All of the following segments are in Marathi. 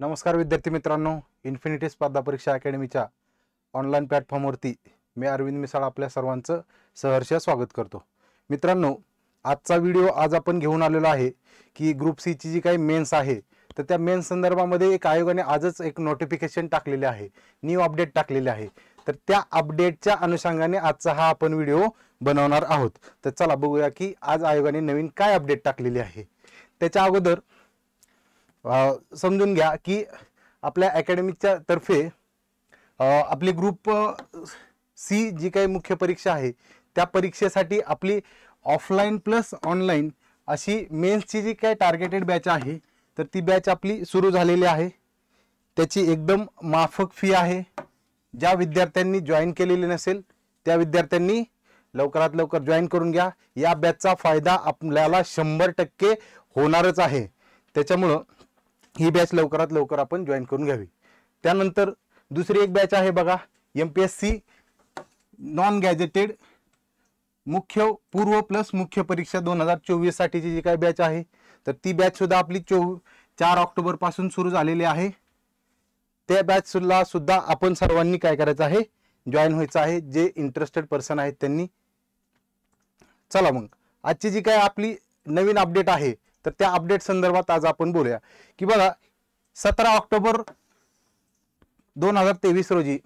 नमस्कार विद्यार्थी मित्रांनो इन्फिनिटी स्पर्धा परीक्षा अकॅडमीच्या ऑनलाईन प्लॅटफॉर्मवरती मी अरविंद मिसाळ आपल्या सर्वांचं सहर्ष स्वागत करतो मित्रांनो आजचा व्हिडिओ आज आपण घेऊन आलेलो आहे की ग्रुप सीची जी काही मेन्स आहे तर त्या मेन्स संदर्भामध्ये एक आयोगाने आजच एक नोटिफिकेशन टाकलेले आहे न्यू अपडेट टाकलेले आहे तर त्या अपडेटच्या अनुषंगाने आजचा हा आपण व्हिडिओ बनवणार आहोत तर चला बघूया की आज आयोगाने नवीन काय अपडेट टाकलेली आहे त्याच्या अगोदर समजून घ्या की आपल्या अकॅडमीच्या तर्फे आपली ग्रुप सी जी काही मुख्य परीक्षा आहे त्या परीक्षेसाठी आपली ऑफलाईन प्लस ऑनलाईन अशी मेन्सची जी काय टार्गेटेड बॅच आहे तर ती बॅच आपली सुरू झालेली आहे त्याची एकदम माफक फी आहे ज्या विद्यार्थ्यांनी जॉईन केलेली नसेल त्या विद्यार्थ्यांनी लवकरात लवकर जॉईन करून घ्या या बॅचचा फायदा आपल्याला शंभर टक्के होणारच आहे त्याच्यामुळं ही बॅच लवकरात लवकर आपण जॉईन करून घ्यावी त्यानंतर दुसरी एक बॅच आहे बघा M P S C non gazetted मुख्य पूर्व प्लस मुख्य परीक्षा दोन हजार चोवीस साठीची जी काय बॅच आहे तर ती बॅच सुद्धा आपली चो चार ऑक्टोबरपासून सुरू झालेली आहे त्या बॅचला सुद्धा आपण सर्वांनी काय करायचं आहे जॉईन व्हायचं आहे जे इंटरेस्टेड पर्सन आहेत त्यांनी चला मग आजची जी काय आपली नवीन अपडेट आहे तर त्या अपडेट संदर्भात आज आपण बोलूया की बघा सतरा ऑक्टोबर दोन हजार तेवीस रोजी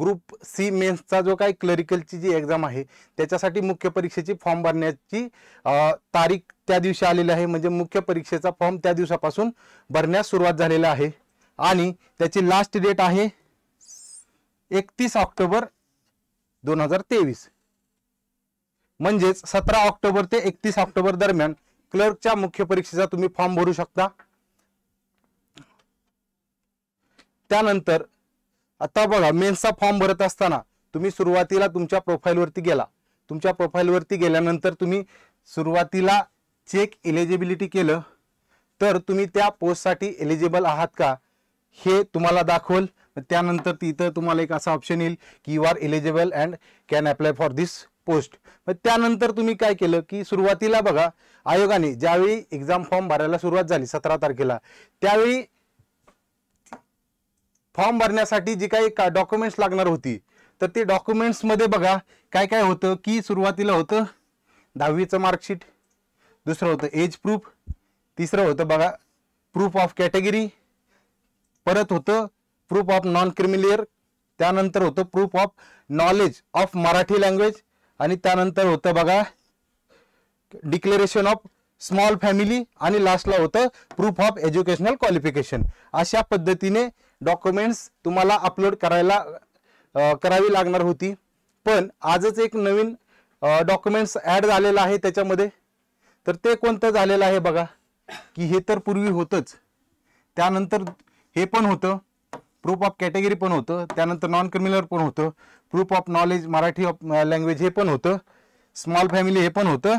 ग्रुप सी मेन्सचा जो काही क्लरिकलची जी एक्झाम आहे त्याच्यासाठी मुख्य परीक्षेची फॉर्म भरण्याची तारीख त्या दिवशी आलेली आहे म्हणजे मुख्य परीक्षेचा फॉर्म त्या दिवसापासून भरण्यास सुरुवात झालेला आहे आणि त्याची लास्ट डेट आहे एकतीस ऑक्टोबर दोन हजार तेवीस म्हणजेच सतरा ऑक्टोबर ते एकतीस ऑक्टोबर दरम्यान क्लर्कच्या मुख्य परीक्षेचा तुम्ही फॉर्म भरू शकता त्यानंतर आता बघा मेन्सचा फॉर्म भरत असताना तुम्ही सुरुवातीला तुमच्या प्रोफाईलवरती गेला तुमच्या प्रोफाईलवरती गेल्यानंतर तुम्ही सुरुवातीला चेक एलिजिबिलिटी केलं तर तुम्ही त्या पोस्टसाठी एलिजिबल आहात का हे तुम्हाला दाखवल त्यानंतर तिथं तुम्हाला एक असा ऑप्शन येईल की you are eligible and can apply for this post मग त्यानंतर तुम्ही काय केलं की सुरुवातीला बघा आयोगाने ज्यावेळी एक्झाम फॉर्म भरायला सुरुवात झाली सतरा तारखेला त्यावेळी फॉर्म भरण्यासाठी जी काही का डॉक्युमेंट्स लागणार होती तर ते डॉक्युमेंट्समध्ये बघा काय काय होतं की सुरुवातीला होतं दहावीचं मार्कशीट दुसरं होतं एज प्रूफ तिसरं होतं बघा प्रूफ ऑफ कॅटेगरी परत होतं प्रूफ ऑफ नॉन क्रिमिलियर त्यानंतर होतं proof of knowledge of Marathi language आणि त्यानंतर होतं बघा डिक्लेरेशन ऑफ स्मॉल फॅमिली आणि लास्टला होतं प्रूफ ऑफ एज्युकेशनल क्वालिफिकेशन अशा पद्धतीने डॉक्युमेंट्स तुम्हाला अपलोड करायला करावी लागणार होती पण आजच एक नवीन डॉक्युमेंट्स ॲड झालेलं आहे त्याच्यामध्ये तर ते कोणतं झालेलं आहे बघा की हे तर पूर्वी होतंच त्यानंतर हे पण होतं प्रूफ ऑफ कॅटेगरी पण होतं त्यानंतर नॉन क्रिमिनल पण होतं proof of knowledge Marathi of language हे पण होतं स्मॉल फॅमिली हे पण होतं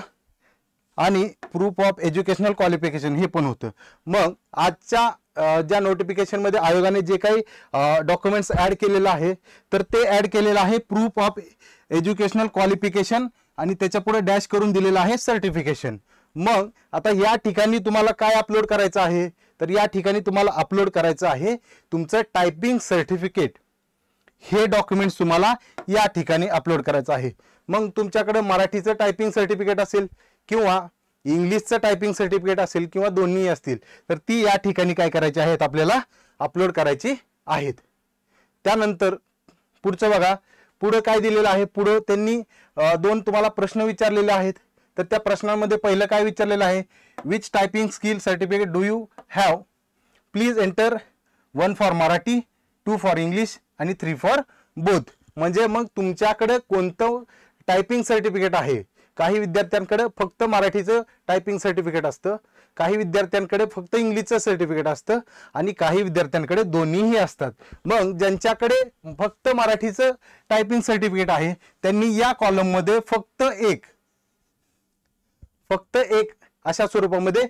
आणि प्रूफ ऑफ एज्युकेशनल क्वालिफिकेशन हे पण होतं मग आजच्या ज्या नोटिफिकेशनमध्ये आयोगाने जे काही डॉक्युमेंट्स ॲड केलेलं आहे तर ते ॲड केलेलं आहे प्रूफ ऑफ एज्युकेशनल क्वालिफिकेशन आणि त्याच्यापुढे डॅश करून दिलेलं आहे सर्टिफिकेशन मग आता या ठिकाणी तुम्हाला काय अपलोड करायचं आहे तर या ठिकाणी तुम्हाला अपलोड करायचं आहे तुमचं टायपिंग सर्टिफिकेट हे डॉक्युमेंट्स तुम्हाला या ठिकाणी अपलोड करायचं आहे मग तुमच्याकडे मराठीचं टायपिंग सर्टिफिकेट असेल किंवा इंग्लिशचं टायपिंग सर्टिफिकेट असेल किंवा दोन्ही असतील तर ती या ठिकाणी काय करायची आहेत आपल्याला अपलोड करायची आहेत त्यानंतर पुढचं बघा पुढं काय दिलेलं आहे पुढं त्यांनी दोन तुम्हाला प्रश्न विचारलेले आहेत तर त्या प्रश्नांमध्ये पहिलं काय विचारलेलं आहे which typing skill certificate do you have please enter one for Marathi two for English आणि थ्री फॉर बोथ म्हणजे मग तुमच्याकडे कोणतं टायपिंग सर्टिफिकेट आहे काही विद्यार्थ्यांकडे फक्त मराठीचं टायपिंग सर्टिफिकेट असतं काही विद्यार्थ्यांकडे फक्त इंग्लिशचं सर्टिफिकेट असतं आणि काही विद्यार्थ्यांकडे दोन्हीही असतात मग ज्यांच्याकडे फक्त मराठीचं टायपिंग सर्टिफिकेट आहे त्यांनी या कॉलममध्ये फक्त एक फक्त एक अशा स्वरूपामध्ये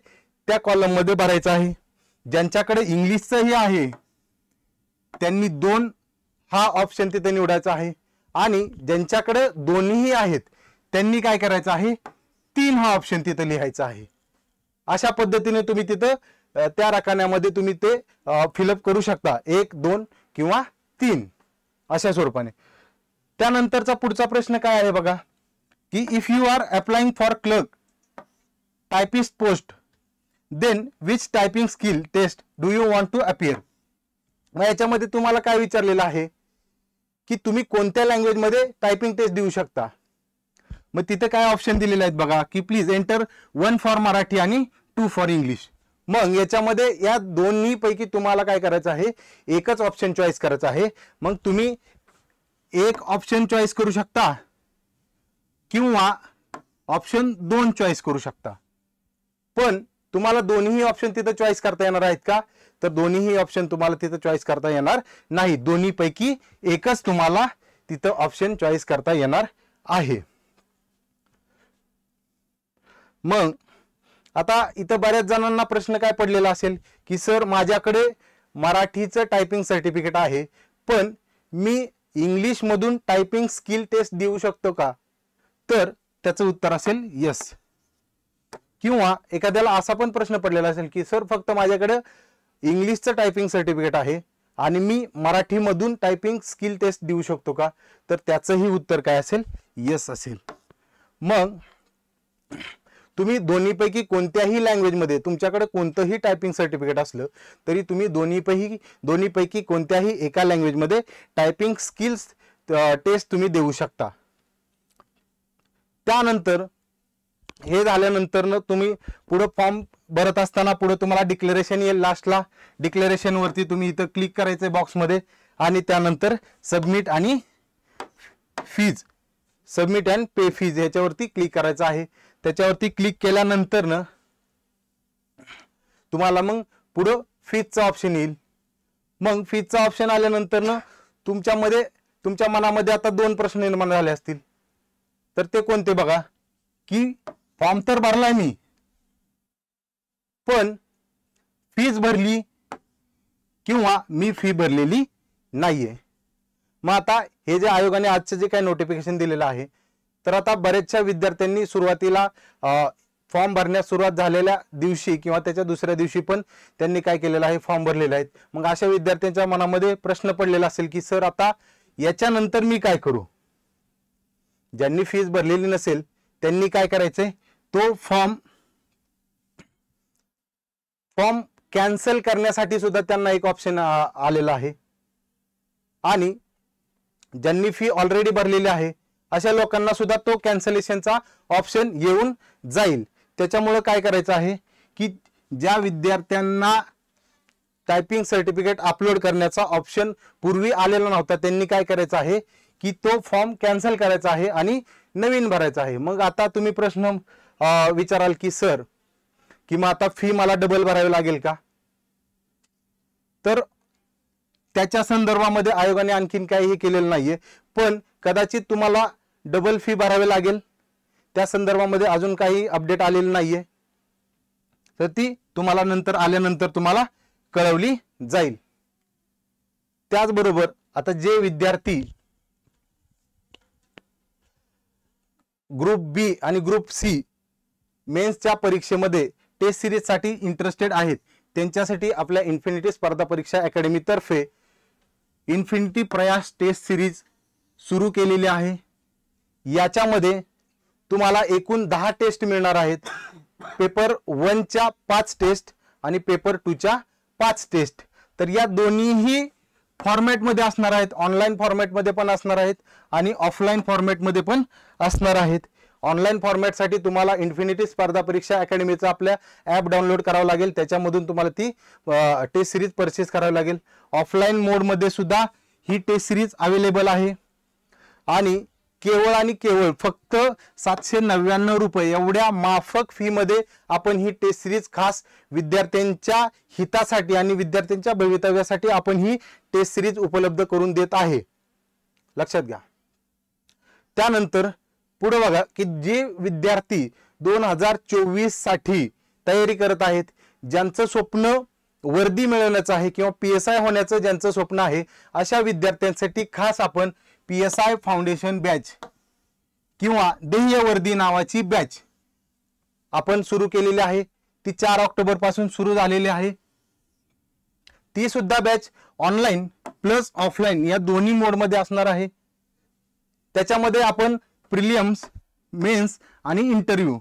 त्या कॉलममध्ये भरायचं आहे ज्यांच्याकडे इंग्लिशचंही आहे त्यांनी दोन हा ऑप्शन तिथे निवडायचा आहे आणि ज्यांच्याकडे दोन्हीही आहेत त्यांनी काय करायचं आहे तीन हा ऑप्शन तिथे लिहायचा आहे अशा पद्धतीने तुम्ही तिथं त्या रकान्यामध्ये तुम्ही ते फिलअप करू शकता एक दोन किंवा तीन अशा स्वरूपाने त्यानंतरचा पुढचा प्रश्न काय आहे बघा की if you are applying for clerk typist post then which typing skill test do you want to appear मग याच्यामध्ये तुम्हाला काय विचारलेलं आहे की तुम्ही कोणत्या लँग्वेजमध्ये टायपिंग टेस्ट देऊ शकता मग तिथे काय ऑप्शन दिलेले आहेत बघा की please enter one for Marathi आणि टू फॉर इंग्लिश मग याच्यामध्ये या पैकी तुम्हाला काय करायचं आहे एकच ऑप्शन चॉईस करायचं आहे मग तुम्ही एक ऑप्शन चॉईस करू शकता किंवा ऑप्शन दोन चॉईस करू शकता पण तुम्हाला दोन्ही ऑप्शन तिथे चॉईस करता येणार आहेत का तर दोन्हीही ऑप्शन तुम्हाला तिथं चॉईस करता येणार नाही दोन्हीपैकी एकच तुम्हाला तिथं ऑप्शन चॉईस करता येणार आहे मग आता इथं बऱ्याच जणांना प्रश्न काय पडलेला असेल की सर माझ्याकडे मराठीचं टायपिंग सर्टिफिकेट आहे पण मी इंग्लिशमधून टायपिंग स्किल टेस्ट देऊ शकतो का तर त्याचं उत्तर असेल यस किंवा एखाद्याला असा पण प्रश्न पडलेला असेल की सर फक्त माझ्याकडे इंग्लिशचं टायपिंग सर्टिफिकेट आहे आणि मी मराठीमधून टायपिंग स्किल टेस्ट देऊ शकतो का तर त्याचंही उत्तर काय असेल यस असेल मग तुम्ही दोन्हीपैकी कोणत्याही लँग्वेजमध्ये तुमच्याकडे कोणतंही टायपिंग सर्टिफिकेट असलं तरी तुम्ही दोन्हीपैकी दोन्हीपैकी कोणत्याही एका लँग्वेजमध्ये टायपिंग स्किल्स टेस्ट तुम्ही देऊ शकता त्यानंतर हे झाल्यानंतर तुम्ही पुढं फॉर्म भरत असताना पुढे तुम्हाला डिक्लेरेशन येईल लास्टला डिक्लेरेशनवरती तुम्ही इथं क्लिक करायचं बॉक्समध्ये आणि त्यानंतर सबमिट आणि fees submit and pay fees ह्याच्यावरती क्लिक करायचं आहे त्याच्यावरती क्लिक केल्यानंतर तुम्हाला मग पुढं फीजचा ऑप्शन येईल मग फीजचा ऑप्शन आल्यानंतर न तुमच्यामध्ये तुमच्या मनामध्ये आता दोन प्रश्न निर्माण झाले असतील तर ते कोणते बघा की फॉर्म तर भरलाय मी पण फीज भरली किंवा मी फी भरलेली नाहीये मग आता हे जे आयोगाने आजचं जे काही नोटिफिकेशन दिलेलं आहे तर आता बरेचशा विद्यार्थ्यांनी सुरुवातीला फॉर्म भरण्यास सुरुवात झालेल्या दिवशी किंवा त्याच्या दुसऱ्या दिवशी पण त्यांनी काय केलेलं आहे फॉर्म भरलेला आहेत मग अशा विद्यार्थ्यांच्या मनामध्ये प्रश्न पडलेला असेल की सर आता याच्यानंतर मी काय करू ज्यांनी फीज भरलेली नसेल त्यांनी काय करायचंय तो फॉर्म फॉर्म कॅन्सल करण्यासाठी सुद्धा त्यांना एक ऑप्शन आलेला आहे आणि ज्यांनी फी ऑलरेडी भरलेली आहे अशा लोकांना सुद्धा तो कॅन्सलेशनचा ऑप्शन येऊन जाईल त्याच्यामुळं काय करायचं आहे की ज्या विद्यार्थ्यांना टायपिंग सर्टिफिकेट अपलोड करण्याचा ऑप्शन पूर्वी आलेला नव्हता त्यांनी काय करायचं आहे की तो फॉर्म कॅन्सल करायचा आहे आणि नवीन भरायचा आहे मग आता तुम्ही प्रश्न विचाराल की सर किंवा आता फी मला डबल भरावी लागेल का तर त्याच्या संदर्भामध्ये आयोगाने आणखीन हे केलेलं नाहीये पण कदाचित तुम्हाला डबल फी भरावी लागेल त्या संदर्भामध्ये अजून काही अपडेट आलेलं नाहीये तर ती तुम्हाला नंतर आल्यानंतर तुम्हाला कळवली जाईल त्याचबरोबर आता जे विद्यार्थी ग्रुप बी आणि ग्रुप सी मेन्सच्या परीक्षेमध्ये टेस्ट सिरीजसाठी इंटरेस्टेड आहेत त्यांच्यासाठी आपल्या इन्फिनिटी स्पर्धा परीक्षा अकॅडमीतर्फे इन्फिनिटी प्रयास टेस्ट सिरीज सुरू केलेली आहे याच्यामध्ये तुम्हाला एकूण दहा टेस्ट मिळणार आहेत पेपर वनच्या पाच टेस्ट आणि पेपर टूच्या पाच टेस्ट तर या दोन्हीही फॉर्मॅटमध्ये असणार आहेत ऑनलाईन फॉर्मॅटमध्ये पण असणार आहेत आणि ऑफलाईन फॉर्मॅटमध्ये पण असणार आहेत ऑनलाईन फॉर्मॅटसाठी तुम्हाला इन्फिनिटी स्पर्धा परीक्षा अकॅडमीचा आपल्या ॲप डाउनलोड करावं लागेल त्याच्यामधून तुम्हाला ती टेस्ट सिरीज परचेस करावी लागेल ऑफलाईन मोडमध्ये सुद्धा ही टेस्ट सिरीज अवेलेबल आहे आणि केवळ आणि केवळ फक्त सातशे नव्याण्णव रुपये एवढ्या माफक फीमध्ये आपण ही टेस्ट सिरीज खास विद्यार्थ्यांच्या हितासाठी आणि विद्यार्थ्यांच्या भवितव्यासाठी आपण ही टेस्ट सिरीज उपलब्ध करून देत आहे लक्षात घ्या त्यानंतर पुढे बघा की जे विद्यार्थी दोन हजार चोवीस साठी तयारी करत आहेत ज्यांचं स्वप्न वर्दी मिळवण्याचं आहे किंवा पी एस आय होण्याचं ज्यांचं स्वप्न आहे अशा विद्यार्थ्यांसाठी खास आपण P S I foundation batch किंवा देह्य वर्दी नावाची बॅच आपण सुरू केलेली आहे ती चार ऑक्टोबर पासून सुरू झालेली आहे ती सुद्धा बॅच ऑनलाईन प्लस ऑफलाईन या दोन्ही मोडमध्ये असणार आहे त्याच्यामध्ये आपण प्रिलियम्स मेन्स आणि इंटरव्ह्यू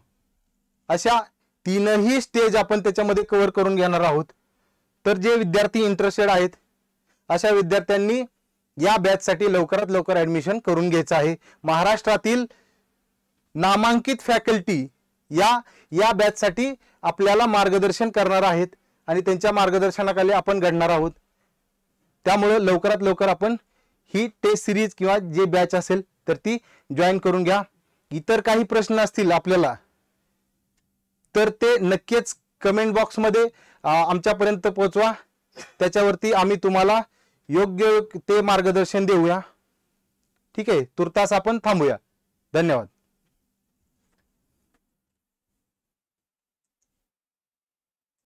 अशा तीनही स्टेज आपण त्याच्यामध्ये कव्हर करून घेणार आहोत तर जे विद्यार्थी इंटरेस्टेड आहेत अशा विद्यार्थ्यांनी या बॅचसाठी लवकरात लवकर ॲडमिशन करून घ्यायचं आहे महाराष्ट्रातील नामांकित फॅकल्टी या या बॅचसाठी आपल्याला मार्गदर्शन करणार आहेत आणि त्यांच्या मार्गदर्शनाखाली आपण घडणार आहोत त्यामुळे लवकरात लवकर आपण ही टेस्ट सिरीज किंवा जे बॅच असेल तर ती जॉईन करून घ्या इतर काही प्रश्न असतील आपल्याला तर ते नक्कीच कमेंट बॉक्समध्ये आमच्यापर्यंत पोहोचवा त्याच्यावरती आम्ही तुम्हाला योग्य ते मार्गदर्शन देऊया ठीक आहे तुर्तास आपण थांबूया धन्यवाद